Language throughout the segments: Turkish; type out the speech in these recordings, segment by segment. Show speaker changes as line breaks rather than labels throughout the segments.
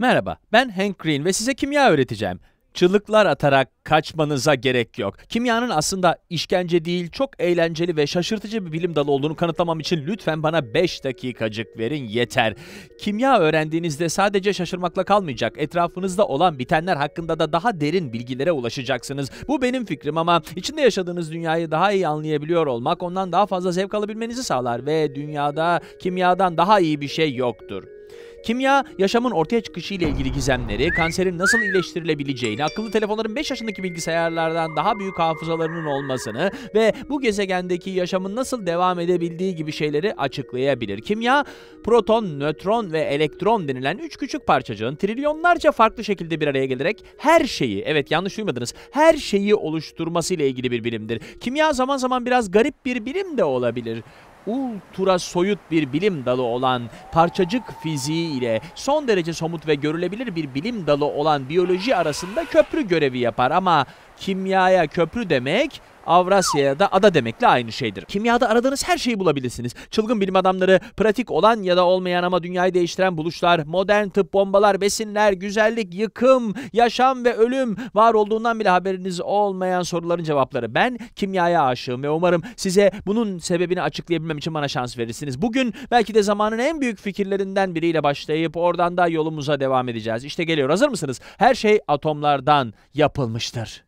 Merhaba, ben Hank Green ve size kimya öğreteceğim. Çığlıklar atarak kaçmanıza gerek yok. Kimyanın aslında işkence değil, çok eğlenceli ve şaşırtıcı bir bilim dalı olduğunu kanıtlamam için lütfen bana 5 dakikacık verin yeter. Kimya öğrendiğinizde sadece şaşırmakla kalmayacak. Etrafınızda olan bitenler hakkında da daha derin bilgilere ulaşacaksınız. Bu benim fikrim ama içinde yaşadığınız dünyayı daha iyi anlayabiliyor olmak ondan daha fazla zevk alabilmenizi sağlar ve dünyada kimyadan daha iyi bir şey yoktur. Kimya, yaşamın ortaya çıkışı ile ilgili gizemleri, kanserin nasıl iyileştirilebileceğini, akıllı telefonların 5 yaşındaki bilgisayarlardan daha büyük hafızalarının olmasını ve bu gezegendeki yaşamın nasıl devam edebildiği gibi şeyleri açıklayabilir. Kimya, proton, nötron ve elektron denilen 3 küçük parçacığın trilyonlarca farklı şekilde bir araya gelerek her şeyi, evet yanlış duymadınız, her şeyi oluşturması ile ilgili bir bilimdir. Kimya zaman zaman biraz garip bir bilim de olabilir ultra soyut bir bilim dalı olan parçacık fiziği ile son derece somut ve görülebilir bir bilim dalı olan biyoloji arasında köprü görevi yapar ama kimyaya köprü demek Avrasya'ya da ada demekle aynı şeydir. Kimyada aradığınız her şeyi bulabilirsiniz. Çılgın bilim adamları, pratik olan ya da olmayan ama dünyayı değiştiren buluşlar, modern tıp bombalar, besinler, güzellik, yıkım, yaşam ve ölüm, var olduğundan bile haberiniz olmayan soruların cevapları. Ben kimyaya aşığım ve umarım size bunun sebebini açıklayabilmem için bana şans verirsiniz. Bugün belki de zamanın en büyük fikirlerinden biriyle başlayıp oradan da yolumuza devam edeceğiz. İşte geliyor. Hazır mısınız? Her şey atomlardan yapılmıştır.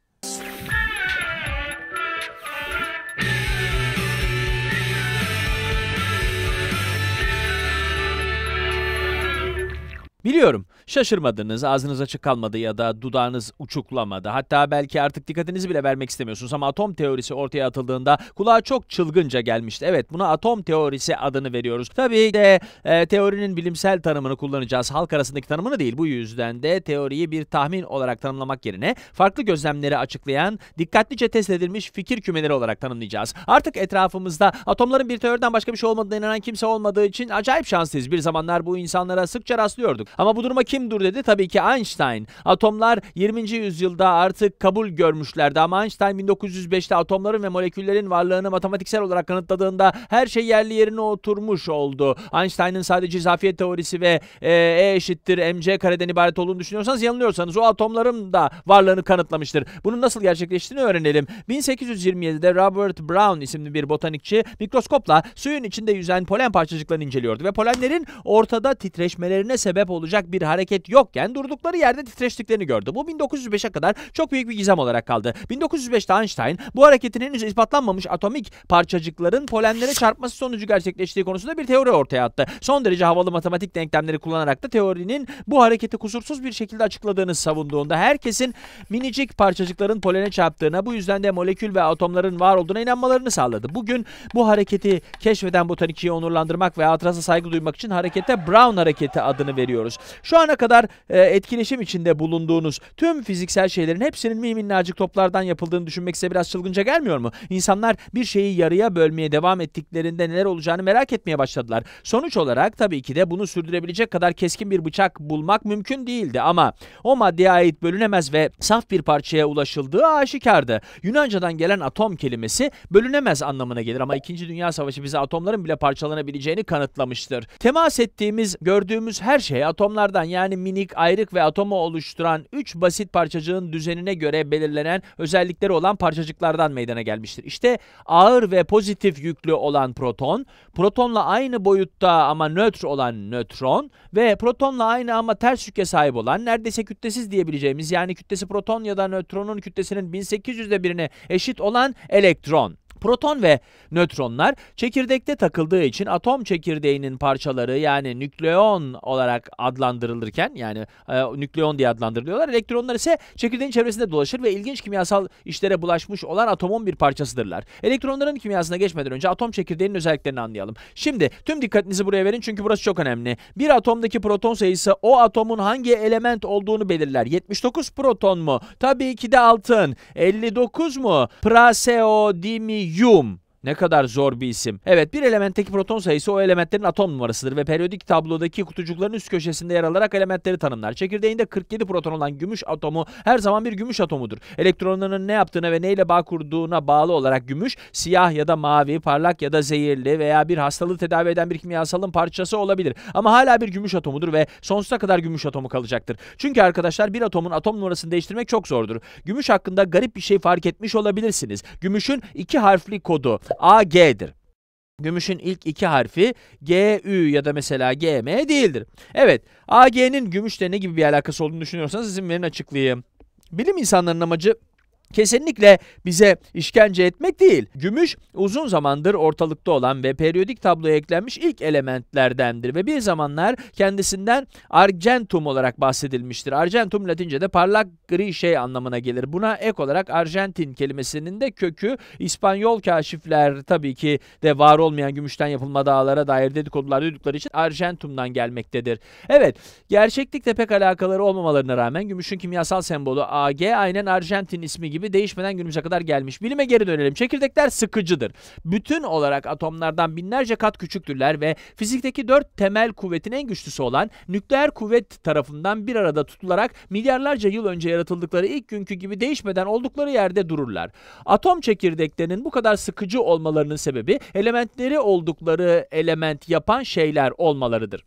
Biliyorum Şaşırmadınız, ağzınız açık kalmadı ya da dudağınız uçuklamadı. Hatta belki artık dikkatinizi bile vermek istemiyorsunuz ama atom teorisi ortaya atıldığında kulağa çok çılgınca gelmişti. Evet buna atom teorisi adını veriyoruz. Tabii de e, teorinin bilimsel tanımını kullanacağız. Halk arasındaki tanımını değil. Bu yüzden de teoriyi bir tahmin olarak tanımlamak yerine farklı gözlemleri açıklayan, dikkatlice test edilmiş fikir kümeleri olarak tanımlayacağız. Artık etrafımızda atomların bir teoriden başka bir şey olmadığına inanan kimse olmadığı için acayip şanslıyız. Bir zamanlar bu insanlara sıkça rastlıyorduk. Ama bu duruma kim kimdur dedi? Tabii ki Einstein. Atomlar 20. yüzyılda artık kabul görmüşlerdi ama Einstein 1905'te atomların ve moleküllerin varlığını matematiksel olarak kanıtladığında her şey yerli yerine oturmuş oldu. Einstein'ın sadece zafiyet teorisi ve e, E eşittir mc kareden ibaret olduğunu düşünüyorsanız yanılıyorsanız o atomların da varlığını kanıtlamıştır. Bunun nasıl gerçekleştiğini öğrenelim. 1827'de Robert Brown isimli bir botanikçi mikroskopla suyun içinde yüzen polen parçacıklarını inceliyordu ve polenlerin ortada titreşmelerine sebep olacak bir hareket hareket yokken durdukları yerde titreştiklerini gördü. Bu 1905'e kadar çok büyük bir gizem olarak kaldı. 1905'te Einstein bu hareketin henüz ispatlanmamış atomik parçacıkların polenlere çarpması sonucu gerçekleştiği konusunda bir teori ortaya attı. Son derece havalı matematik denklemleri kullanarak da teorinin bu hareketi kusursuz bir şekilde açıkladığını savunduğunda herkesin minicik parçacıkların polene çarptığına bu yüzden de molekül ve atomların var olduğuna inanmalarını sağladı. Bugün bu hareketi keşfeden botanikçiyi onurlandırmak ve atrasa saygı duymak için harekete Brown hareketi adını veriyoruz. Şu an ana kadar e, etkileşim içinde bulunduğunuz tüm fiziksel şeylerin hepsinin minnacık toplardan yapıldığını düşünmek size biraz çılgınca gelmiyor mu? İnsanlar bir şeyi yarıya bölmeye devam ettiklerinde neler olacağını merak etmeye başladılar. Sonuç olarak tabii ki de bunu sürdürebilecek kadar keskin bir bıçak bulmak mümkün değildi ama o maddeye ait bölünemez ve saf bir parçaya ulaşıldığı aşikardı. Yunanca'dan gelen atom kelimesi bölünemez anlamına gelir ama 2. Dünya Savaşı bize atomların bile parçalanabileceğini kanıtlamıştır. Temas ettiğimiz, gördüğümüz her şey atomlardan yani yani minik, ayrık ve atomu oluşturan 3 basit parçacığın düzenine göre belirlenen özellikleri olan parçacıklardan meydana gelmiştir. İşte ağır ve pozitif yüklü olan proton, protonla aynı boyutta ama nötr olan nötron ve protonla aynı ama ters yüke sahip olan neredeyse kütlesiz diyebileceğimiz yani kütlesi proton ya da nötronun kütlesinin 1800'de birine eşit olan elektron. Proton ve nötronlar çekirdekte takıldığı için atom çekirdeğinin parçaları yani nükleon olarak adlandırılırken yani e, nükleon diye adlandırılıyorlar. Elektronlar ise çekirdeğin çevresinde dolaşır ve ilginç kimyasal işlere bulaşmış olan atomun bir parçasıdırlar. Elektronların kimyasına geçmeden önce atom çekirdeğinin özelliklerini anlayalım. Şimdi tüm dikkatinizi buraya verin çünkü burası çok önemli. Bir atomdaki proton sayısı o atomun hangi element olduğunu belirler. 79 proton mu? Tabii ki de altın. 59 mu? Praseo, القيوم Ne kadar zor bir isim. Evet bir elementteki proton sayısı o elementlerin atom numarasıdır ve periyodik tablodaki kutucukların üst köşesinde yer alarak elementleri tanımlar. Çekirdeğinde 47 proton olan gümüş atomu her zaman bir gümüş atomudur. Elektronlarının ne yaptığına ve neyle bağ kurduğuna bağlı olarak gümüş siyah ya da mavi, parlak ya da zehirli veya bir hastalığı tedavi eden bir kimyasalın parçası olabilir. Ama hala bir gümüş atomudur ve sonsuza kadar gümüş atomu kalacaktır. Çünkü arkadaşlar bir atomun atom numarasını değiştirmek çok zordur. Gümüş hakkında garip bir şey fark etmiş olabilirsiniz. Gümüşün iki harfli kodu AG'dir. Gümüşün ilk iki harfi GÜ ya da mesela GM değildir. Evet, AG'nin gümüşle ne gibi bir alakası olduğunu düşünüyorsanız izin verin açıklayayım. Bilim insanlarının amacı kesinlikle bize işkence etmek değil. Gümüş uzun zamandır ortalıkta olan ve periyodik tabloya eklenmiş ilk elementlerdendir ve bir zamanlar kendisinden argentum olarak bahsedilmiştir. Argentum Latince'de parlak gri şey anlamına gelir. Buna ek olarak Arjantin kelimesinin de kökü İspanyol kaşifler tabii ki de var olmayan gümüşten yapılma dağlara dair dedikodular duydukları için Argentum'dan gelmektedir. Evet, gerçeklikle pek alakaları olmamalarına rağmen gümüşün kimyasal sembolü Ag aynen Arjantin ismi gibi gibi değişmeden günümüze kadar gelmiş. Bilime geri dönelim. Çekirdekler sıkıcıdır. Bütün olarak atomlardan binlerce kat küçüktürler ve fizikteki dört temel kuvvetin en güçlüsü olan nükleer kuvvet tarafından bir arada tutularak milyarlarca yıl önce yaratıldıkları ilk günkü gibi değişmeden oldukları yerde dururlar. Atom çekirdeklerinin bu kadar sıkıcı olmalarının sebebi elementleri oldukları element yapan şeyler olmalarıdır.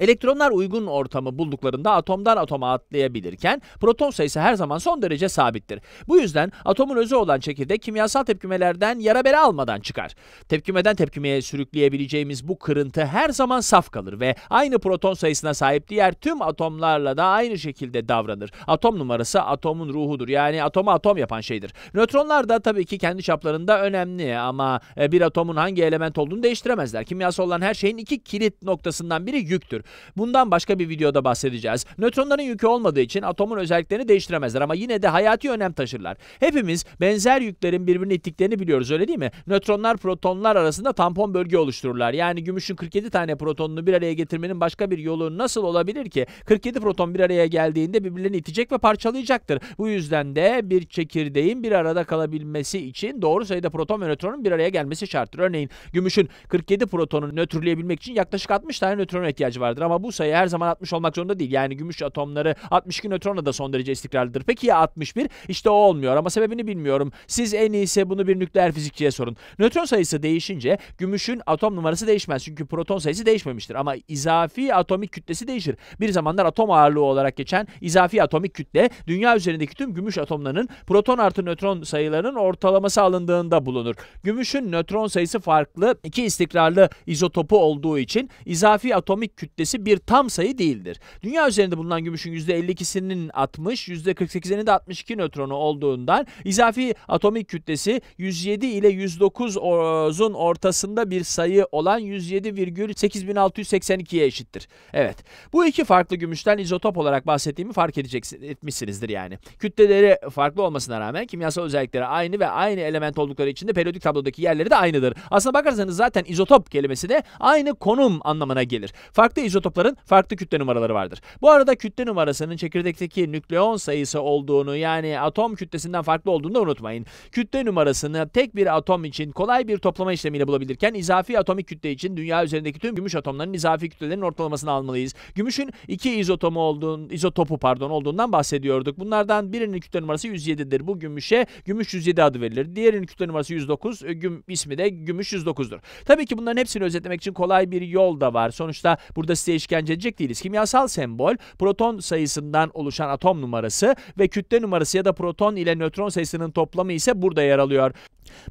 Elektronlar uygun ortamı bulduklarında atomdan atoma atlayabilirken proton sayısı her zaman son derece sabittir. Bu yüzden atomun özü olan çekirdek kimyasal tepkimelerden yara bere almadan çıkar. Tepkimeden tepkimeye sürükleyebileceğimiz bu kırıntı her zaman saf kalır ve aynı proton sayısına sahip diğer tüm atomlarla da aynı şekilde davranır. Atom numarası atomun ruhudur. Yani atomu atom yapan şeydir. Nötronlar da tabii ki kendi çaplarında önemli ama e, bir atomun hangi element olduğunu değiştiremezler. Kimyasal olan her şeyin iki kilit noktasından biri yüktür. Bundan başka bir videoda bahsedeceğiz. Nötronların yükü olmadığı için atomun özelliklerini değiştiremezler ama yine de hayati önem taşırlar. Hepimiz benzer yüklerin birbirini ittiklerini biliyoruz öyle değil mi? Nötronlar protonlar arasında tampon bölge oluştururlar. Yani gümüşün 47 tane protonunu bir araya getirmenin başka bir yolu nasıl olabilir ki? 47 proton bir araya geldiğinde birbirlerini itecek ve parçalayacaktır. Bu yüzden de bir çekirdeğin bir arada kalabilmesi için doğru sayıda proton ve nötronun bir araya gelmesi şarttır. Örneğin gümüşün 47 protonunu nötrleyebilmek için yaklaşık 60 tane nötrona ihtiyacı vardır olabilir ama bu sayı her zaman 60 olmak zorunda değil. Yani gümüş atomları 62 nötronla da son derece istikrarlıdır. Peki ya 61? İşte o olmuyor ama sebebini bilmiyorum. Siz en iyisi bunu bir nükleer fizikçiye sorun. Nötron sayısı değişince gümüşün atom numarası değişmez. Çünkü proton sayısı değişmemiştir ama izafi atomik kütlesi değişir. Bir zamanlar atom ağırlığı olarak geçen izafi atomik kütle dünya üzerindeki tüm gümüş atomlarının proton artı nötron sayılarının ortalaması alındığında bulunur. Gümüşün nötron sayısı farklı iki istikrarlı izotopu olduğu için izafi atomik kütle kütlesi bir tam sayı değildir. Dünya üzerinde bulunan gümüşün %52'sinin 60, %48'inin de 62 nötronu olduğundan izafi atomik kütlesi 107 ile 109'un ortasında bir sayı olan 107,8682'ye eşittir. Evet. Bu iki farklı gümüşten izotop olarak bahsettiğimi fark edeceksin, etmişsinizdir yani. Kütleleri farklı olmasına rağmen kimyasal özellikleri aynı ve aynı element oldukları için de periyodik tablodaki yerleri de aynıdır. Aslına bakarsanız zaten izotop kelimesi de aynı konum anlamına gelir. Farklı izotopların farklı kütle numaraları vardır. Bu arada kütle numarasının çekirdekteki nükleon sayısı olduğunu yani atom kütlesinden farklı olduğunu da unutmayın. Kütle numarasını tek bir atom için kolay bir toplama işlemiyle bulabilirken izafi atomik kütle için dünya üzerindeki tüm gümüş atomların izafi kütlelerinin ortalamasını almalıyız. Gümüşün iki izotomu olduğun, izotopu pardon olduğundan bahsediyorduk. Bunlardan birinin kütle numarası 107'dir. Bu gümüşe gümüş 107 adı verilir. Diğerinin kütle numarası 109, e, güm, ismi de gümüş 109'dur. Tabii ki bunların hepsini özetlemek için kolay bir yol da var. Sonuçta burada size işkence edecek değiliz. Kimyasal sembol proton sayısından oluşan atom numarası ve kütle numarası ya da proton ile nötron sayısının toplamı ise burada yer alıyor.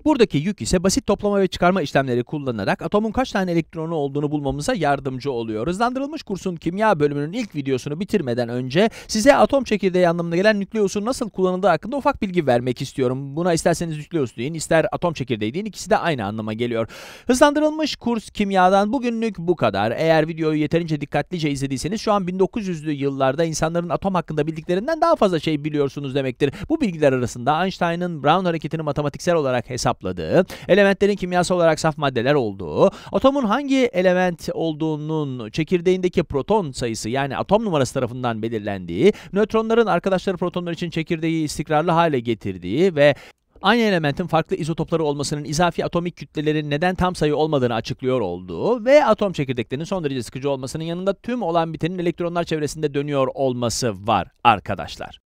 Buradaki yük ise basit toplama ve çıkarma işlemleri kullanarak atomun kaç tane elektronu olduğunu bulmamıza yardımcı oluyor. Hızlandırılmış kursun kimya bölümünün ilk videosunu bitirmeden önce size atom çekirdeği anlamına gelen nükleosun nasıl kullanıldığı hakkında ufak bilgi vermek istiyorum. Buna isterseniz nükleus deyin, ister atom çekirdeği deyin ikisi de aynı anlama geliyor. Hızlandırılmış kurs kimyadan bugünlük bu kadar. Eğer videoyu yeterince dikkatlice izlediyseniz şu an 1900'lü yıllarda insanların atom hakkında bildiklerinden daha fazla şey biliyorsunuz demektir. Bu bilgiler arasında Einstein'ın Brown hareketini matematiksel olarak hesapladığı, elementlerin kimyasal olarak saf maddeler olduğu, atomun hangi element olduğunun çekirdeğindeki proton sayısı yani atom numarası tarafından belirlendiği, nötronların arkadaşları protonlar için çekirdeği istikrarlı hale getirdiği ve aynı elementin farklı izotopları olmasının izafi atomik kütlelerin neden tam sayı olmadığını açıklıyor olduğu ve atom çekirdeklerinin son derece sıkıcı olmasının yanında tüm olan bitenin elektronlar çevresinde dönüyor olması var arkadaşlar.